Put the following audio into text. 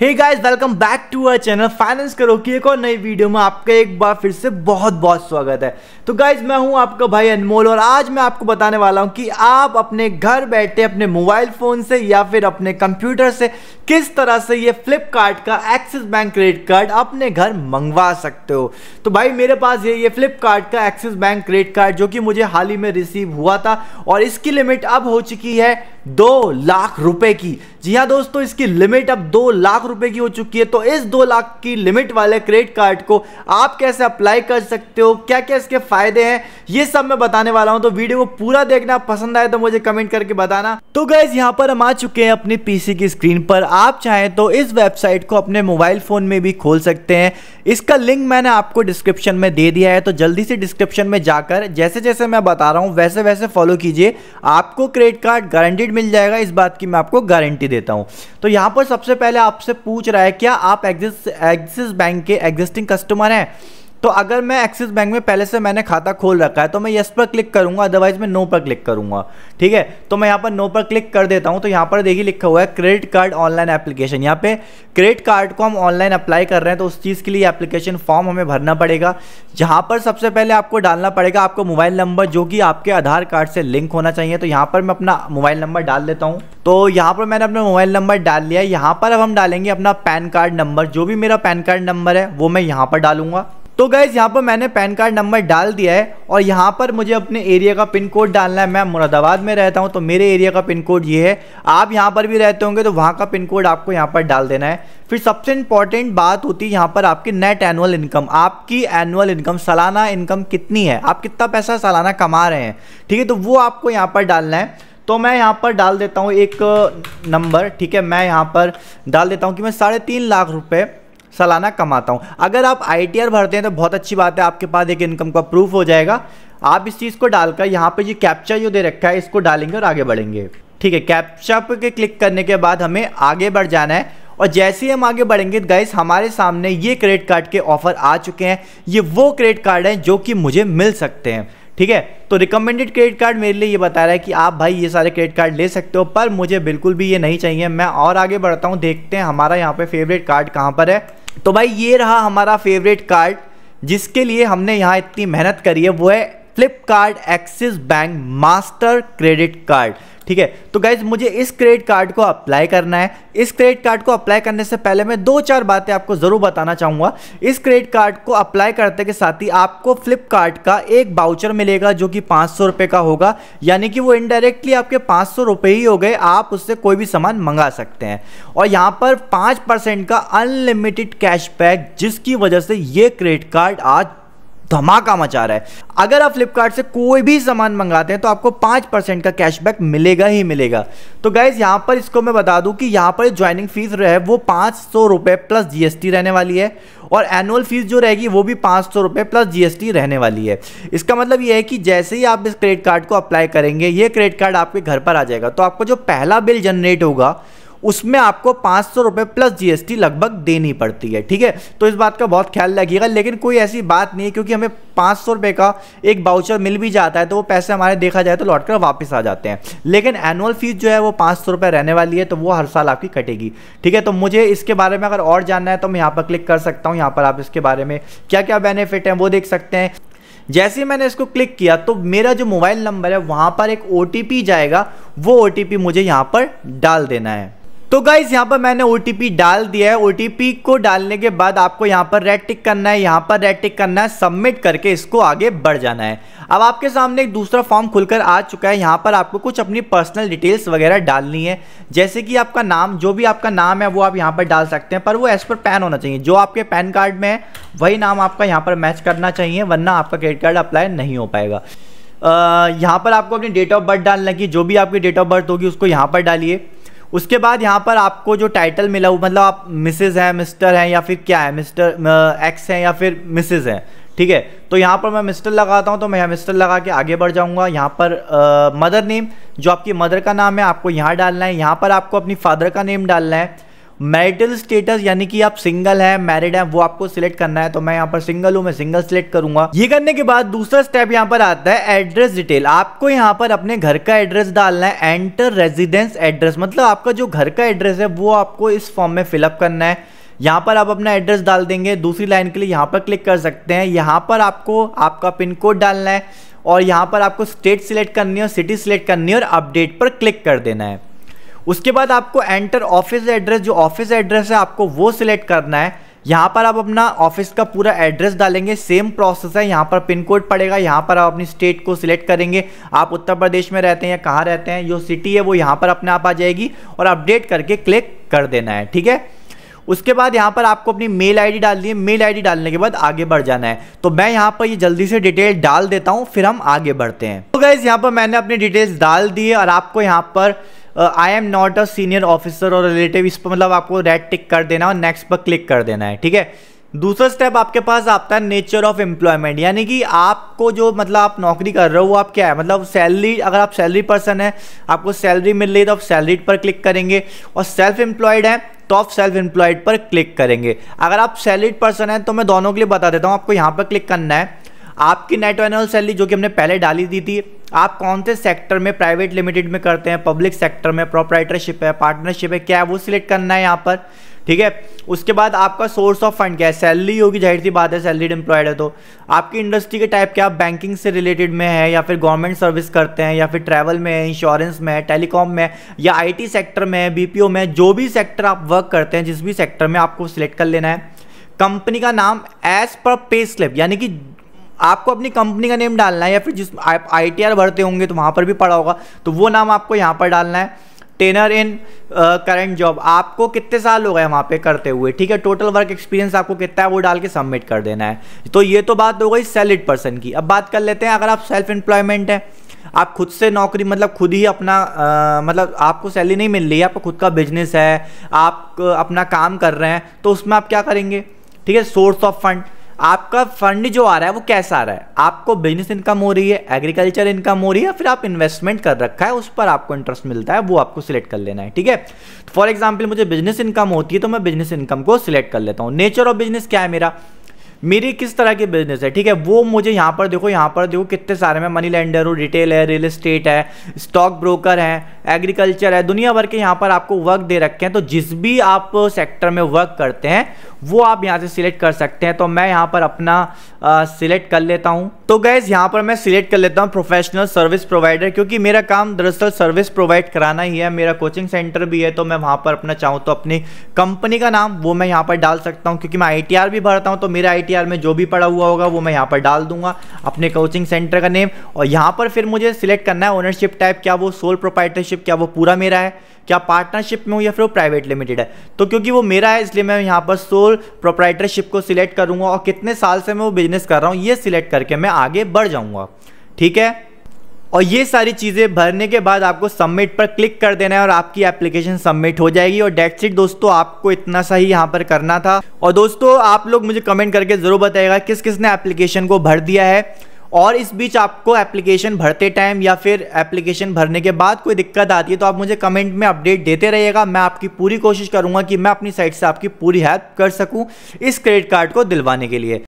hey guys welcome back to our channel finance करो की एक और नई वीडियो में आपका एक बार फिर से बहुत बहुत स्वागत है तो गाइस मैं हूं आपका भाई अनमोल और आज मैं आपको बताने वाला हूं कि आप अपने घर बैठे अपने मोबाइल फ़ोन से या फिर अपने कंप्यूटर से किस तरह से ये फ्लिपकार्ट का एक्सिस बैंक क्रेडिट कार्ड अपने घर मंगवा सकते हो तो भाई मेरे पास ये ये फ्लिपकार्ट का एक्सिस बैंक क्रेडिट कार्ड जो कि मुझे हाल ही में रिसीव हुआ था और इसकी लिमिट अब हो चुकी है दो लाख रुपए की जी हाँ दोस्तों इसकी लिमिट अब दो लाख रुपए की हो चुकी है तो इस दो लाख की लिमिट वाले क्रेडिट कार्ड को आप कैसे अप्लाई कर सकते हो क्या क्या इसके फायदे हैं ये सब मैं बताने वाला हूँ तो वीडियो को पूरा देखना पसंद आए तो मुझे कमेंट करके बताना तो गैस यहाँ पर हम आ चुके हैं अपनी पीसी की स्क्रीन पर आप चाहें तो इस वेबसाइट को अपने मोबाइल फोन में भी खोल सकते हैं इसका लिंक मैंने आपको डिस्क्रिप्शन में दे दिया है तो जल्दी से डिस्क्रिप्शन में जाकर जैसे जैसे मैं बता रहा हूँ वैसे वैसे फॉलो कीजिए आपको क्रेडिट कार्ड गारंटेड गाइड मिल जाएगा इस बात की मैं आपको गारंटी देता हूँ तो यहाँ पर सबसे पहले आपसे पूछ रहा है क्या आप एक्सिस एक्सिस बैंक के एग्जिस्टिंग कस्टमर हैं तो अगर मैं एक्सिस बैंक में पहले से मैंने खाता खोल रखा है तो मैं यस पर क्लिक करूंगा अदरवाइज मैं नो पर क्लिक करूंगा ठीक है तो मैं यहाँ पर नो पर क्लिक कर देता हूँ तो यहाँ पर देखिए लिखा हुआ है क्रेडिट कार्ड ऑनलाइन एप्लीकेशन यहाँ पे क्रेडिट कार्ड को हम ऑनलाइन अप्लाई कर रहे हैं तो उस चीज़ के लिए एप्लीकेशन फॉर्म हमें भरना पड़ेगा जहाँ पर सबसे पहले आपको डालना पड़ेगा आपको मोबाइल नंबर जो कि आपके आधार कार्ड से लिंक होना चाहिए तो यहाँ पर मैं अपना मोबाइल नंबर डाल देता हूँ तो यहाँ पर मैंने अपना मोबाइल नंबर डाल लिया है यहाँ पर अब हम डालेंगे अपना पैन कार्ड नंबर जो भी मेरा पैन कार्ड नंबर है वो मैं यहाँ पर डालूंगा तो गैस यहाँ पर मैंने पैन कार्ड नंबर डाल दिया है और यहाँ पर मुझे अपने एरिया का पिन कोड डालना है मैं मुरादाबाद में रहता हूँ तो मेरे एरिया का पिन कोड ये है आप यहाँ पर भी रहते होंगे तो वहाँ का पिन कोड आपको यहाँ पर डाल देना है फिर सबसे इंपॉर्टेंट बात होती है यहाँ पर आपकी नेट एनुअल इनकम आपकी एनुअल इनकम सालाना इनकम कितनी है आप कितना पैसा सालाना कमा रहे हैं ठीक है तो वो आपको यहाँ पर डालना है तो मैं यहाँ पर डाल देता हूँ एक नंबर ठीक है मैं यहाँ पर डाल देता हूँ कि मैं साढ़े तीन लाख रुपये सालाना कमाता हूँ अगर आप आई भरते हैं तो बहुत अच्छी बात है आपके पास एक इनकम का प्रूफ हो जाएगा आप इस चीज़ को डालकर यहाँ पर ये कैप्चा जो दे रखा है इसको डालेंगे और आगे बढ़ेंगे ठीक है कैप्चा पर क्लिक करने के बाद हमें आगे बढ़ जाना है और जैसे ही हम आगे बढ़ेंगे गाइस हमारे सामने ये क्रेडिट कार्ड के ऑफर आ चुके हैं ये वो क्रेडिट कार्ड हैं जो कि मुझे मिल सकते हैं ठीक है तो रिकमेंडेड क्रेडिट कार्ड मेरे लिए ये बता रहा है कि आप भाई ये सारे क्रेडिट कार्ड ले सकते हो पर मुझे बिल्कुल भी ये नहीं चाहिए मैं और आगे बढ़ता हूँ देखते हैं हमारा यहाँ पे फेवरेट कार्ड कहाँ पर है तो भाई ये रहा हमारा फेवरेट कार्ड जिसके लिए हमने यहाँ इतनी मेहनत करी है वो है Flipkart Axis bank master credit card ठीक है तो गाइज मुझे इस क्रेडिट कार्ड को अप्लाई करना है इस क्रेडिट कार्ड को अप्लाई करने से पहले मैं दो चार बातें आपको ज़रूर बताना चाहूंगा इस क्रेडिट कार्ड को अप्लाई करते के साथ ही आपको फ्लिपकार्ट का एक बाउचर मिलेगा जो कि पांच सौ का होगा यानी कि वो इनडायरेक्टली आपके पांच सौ ही हो गए आप उससे कोई भी सामान मंगा सकते हैं और यहां पर परसेंट का अनलिमिटेड कैशबैक जिसकी वजह से यह क्रेडिट कार्ड आज धमाका मचा रहा है अगर आप फ्लिपकार्ट से कोई भी सामान मंगाते हैं तो आपको पांच परसेंट का कैशबैक मिलेगा ही मिलेगा तो गाइज यहां पर इसको मैं बता दूं कि यहां पर ज्वाइनिंग फीस रहे वो पांच सौ रुपये प्लस जीएसटी रहने वाली है और एनुअल फीस जो रहेगी वो भी पांच सौ रुपये प्लस जीएसटी रहने वाली है इसका मतलब यह है कि जैसे ही आप इस क्रेडिट कार्ड को अप्लाई करेंगे ये क्रेडिट कार्ड आपके घर पर आ जाएगा तो आपको जो पहला बिल जनरेट होगा उसमें आपको पाँच सौ रुपये प्लस जीएसटी लगभग देनी पड़ती है ठीक है तो इस बात का बहुत ख्याल रखिएगा लेकिन कोई ऐसी बात नहीं है क्योंकि हमें पाँच सौ रुपये का एक बाउचर मिल भी जाता है तो वो पैसे हमारे देखा जाए तो लौट कर वापस आ जाते हैं लेकिन एनुअल फीस जो है वो पाँच सौ रुपये रहने वाली है तो वो हर साल आपकी कटेगी ठीक है तो मुझे इसके बारे में अगर और जानना है तो मैं यहाँ पर क्लिक कर सकता हूँ यहाँ पर आप इसके बारे में क्या क्या बेनिफिट हैं वो देख सकते हैं जैसे ही मैंने इसको क्लिक किया तो मेरा जो मोबाइल नंबर है वहाँ पर एक ओ जाएगा वो ओ मुझे यहाँ पर डाल देना है तो गाइज यहाँ पर मैंने ओ डाल दिया है ओ को डालने के बाद आपको यहाँ पर रेड टिक करना है यहाँ पर रेड टिक करना है सबमिट करके इसको आगे बढ़ जाना है अब आपके सामने एक दूसरा फॉर्म खुलकर आ चुका है यहाँ पर आपको कुछ अपनी पर्सनल डिटेल्स वगैरह डालनी है जैसे कि आपका नाम जो भी आपका नाम है वो आप यहाँ पर डाल सकते हैं पर वो एज पर पैन होना चाहिए जो आपके पैन कार्ड में है वही नाम आपका यहाँ पर मैच करना चाहिए वरना आपका क्रेडिट कार्ड अप्लाई नहीं हो पाएगा यहाँ पर आपको अपनी डेट ऑफ बर्थ डालना की जो भी आपकी डेट ऑफ बर्थ होगी उसको यहाँ पर डालिए उसके बाद यहाँ पर आपको जो टाइटल मिला हुआ मतलब आप मिसेज हैं मिस्टर हैं या फिर क्या है मिस्टर एक्स हैं या फिर मिसेज हैं ठीक है तो यहाँ पर मैं मिस्टर लगाता हूँ तो मैं यहाँ मिस्टर लगा के आगे बढ़ जाऊँगा यहाँ पर मदर नेम जो आपकी मदर का नाम है आपको यहाँ डालना है यहाँ पर आपको अपनी फादर का नेम डालना है मैरिटल स्टेटस यानी कि आप सिंगल है मैरिड है वो आपको सिलेक्ट करना है तो मैं यहाँ पर सिंगल हूँ मैं सिंगल सिलेक्ट करूंगा ये करने के बाद दूसरा स्टेप यहाँ पर आता है एड्रेस डिटेल आपको यहाँ पर अपने घर का एड्रेस डालना है एंटर रेजिडेंस एड्रेस मतलब आपका जो घर का एड्रेस है वो आपको इस फॉर्म में फिलअप करना है यहाँ पर आप अपना एड्रेस डाल देंगे दूसरी लाइन के लिए यहाँ पर क्लिक कर सकते हैं यहाँ पर आपको आपका पिन कोड डालना है और यहाँ पर आपको स्टेट सिलेक्ट करनी है और सिटी सिलेक्ट करनी है और अपडेट पर क्लिक कर देना है उसके बाद आपको एंटर ऑफिस एड्रेस जो ऑफिस एड्रेस है आपको वो सिलेक्ट करना है यहाँ पर आप अपना ऑफिस का पूरा एड्रेस डालेंगे सेम प्रोसेस है यहाँ पर पिन कोड पड़ेगा यहाँ पर आप अपनी स्टेट को सिलेक्ट करेंगे आप उत्तर प्रदेश में रहते हैं या कहाँ रहते हैं जो सिटी है वो यहाँ पर अपने आप आ जाएगी और अपडेट करके क्लिक कर देना है ठीक है उसके बाद यहाँ पर आपको अपनी मेल आईडी डालनी है मेल आईडी डालने के बाद आगे बढ़ जाना है तो मैं यहाँ पर ये यह जल्दी से डिटेल डाल देता हूँ फिर हम आगे बढ़ते हैं तो गैस यहाँ पर मैंने अपनी डिटेल्स डाल दी है और आपको यहाँ पर I am not a senior officer और रिलेटिव इस पर मतलब आपको रेड टिक कर देना और नेक्स्ट पर क्लिक कर देना है ठीक है दूसरा स्टेप आपके पास आता है नेचर ऑफ एम्प्लॉयमेंट यानी कि आपको जो मतलब आप नौकरी कर रहे हो वो आप क्या है मतलब सैलरी अगर आप सैलरी पर्सन है आपको सैलरी मिल रही है तो आप सैलरी पर क्लिक करेंगे और सेल्फ एम्प्लॉयड है तो आप सेल्फ एम्प्लॉयड पर क्लिक करेंगे अगर आप सैलरीड पर्सन है तो मैं दोनों के लिए बता देता हूँ आपको यहाँ पर क्लिक करना है आपकी नेट एनुअल सैलरी जो कि हमने पहले डाली दी थी आप कौन से सेक्टर में प्राइवेट लिमिटेड में करते हैं पब्लिक सेक्टर में प्रोपराइटरशिप है पार्टनरशिप है क्या है वो सिलेक्ट करना है यहाँ पर ठीक है उसके बाद आपका सोर्स ऑफ फंड क्या है सैलरी होगी जाहिर सी बात है सैलरीड एम्प्लॉयड है तो आपकी इंडस्ट्री के टाइप क्या आप बैंकिंग से रिलेटेड में है या फिर गवर्नमेंट सर्विस करते हैं या फिर ट्रैवल में है इंश्योरेंस में है टेलीकॉम में है या आईटी सेक्टर में है बीपीओ में है जो भी सेक्टर आप वर्क करते हैं जिस भी सेक्टर में आपको सिलेक्ट कर लेना है कंपनी का नाम एज पर पे स्लिप यानी कि आपको अपनी कंपनी का नेम डालना है या फिर जिस आप आई भरते होंगे तो वहाँ पर भी पड़ा होगा तो वो नाम आपको यहाँ पर डालना है टेनर इन करंट जॉब आपको कितने साल हो गए वहाँ पे करते हुए ठीक है टोटल वर्क एक्सपीरियंस आपको कितना है वो डाल के सबमिट कर देना है तो ये तो बात हो गई सैलिड पर्सन की अब बात कर लेते हैं अगर आप सेल्फ एम्प्लॉयमेंट है आप खुद से नौकरी मतलब खुद ही अपना आ, uh, मतलब आपको सैलरी नहीं मिल रही है आपका खुद का बिजनेस है आप uh, अपना काम कर रहे हैं तो उसमें आप क्या करेंगे ठीक है सोर्स ऑफ फंड आपका फंड जो आ रहा है वो कैसा आ रहा है आपको बिजनेस इनकम हो रही है एग्रीकल्चर इनकम हो रही है फिर आप इन्वेस्टमेंट कर रखा है उस पर आपको इंटरेस्ट मिलता है वो आपको सिलेक्ट कर लेना है ठीक है फॉर तो एग्जाम्पल मुझे बिजनेस इनकम होती है तो मैं बिजनेस इनकम को सिलेक्ट कर लेता हूँ नेचर ऑफ बिजनेस क्या है मेरा मेरी किस तरह की बिजनेस है ठीक है वो मुझे यहाँ पर देखो यहाँ पर देखो कितने सारे मैं मनी लेंडर हूँ रिटेल है रियल इस्टेट है स्टॉक ब्रोकर है एग्रीकल्चर है दुनिया भर के यहाँ पर आपको वर्क दे रखे हैं तो जिस भी आप सेक्टर में वर्क करते हैं वो आप यहाँ से सिलेक्ट कर सकते हैं तो मैं यहाँ पर अपना सिलेक्ट कर लेता हूँ तो गैज़ यहाँ पर मैं सिलेक्ट कर लेता हूँ प्रोफेशनल सर्विस प्रोवाइडर क्योंकि मेरा काम दरअसल सर्विस प्रोवाइड कराना ही है मेरा कोचिंग सेंटर भी है तो मैं वहाँ पर अपना चाहूँ तो अपनी कंपनी का नाम वो मैं यहाँ पर डाल सकता हूँ क्योंकि मैं आई भी भरता हूँ तो मेरे आई में जो भी पड़ा हुआ होगा वो मैं यहाँ पर डाल दूंगा अपने कोचिंग सेंटर का नेम और यहाँ पर फिर मुझे सिलेक्ट करना है ओनरशिप टाइप क्या वो सोल प्रोपाइटरशिप पार्टनरशिप क्या वो पूरा मेरा है क्या पार्टनरशिप में हूँ या फिर वो प्राइवेट लिमिटेड है तो क्योंकि वो मेरा है इसलिए मैं यहाँ पर सोल प्रोप्राइटरशिप को सिलेक्ट करूँगा और कितने साल से मैं वो बिजनेस कर रहा हूँ ये सिलेक्ट करके मैं आगे बढ़ जाऊँगा ठीक है और ये सारी चीज़ें भरने के बाद आपको सबमिट पर क्लिक कर देना है और आपकी एप्लीकेशन सबमिट हो जाएगी और डेट सीट दोस्तों आपको इतना सा ही यहाँ पर करना था और दोस्तों आप लोग मुझे कमेंट करके ज़रूर बताएगा किस किसने एप्लीकेशन को भर दिया है और इस बीच आपको एप्लीकेशन भरते टाइम या फिर एप्लीकेशन भरने के बाद कोई दिक्कत आती है तो आप मुझे कमेंट में अपडेट देते रहिएगा मैं आपकी पूरी कोशिश करूँगा कि मैं अपनी साइड से आपकी पूरी हेल्प कर सकूँ इस क्रेडिट कार्ड को दिलवाने के लिए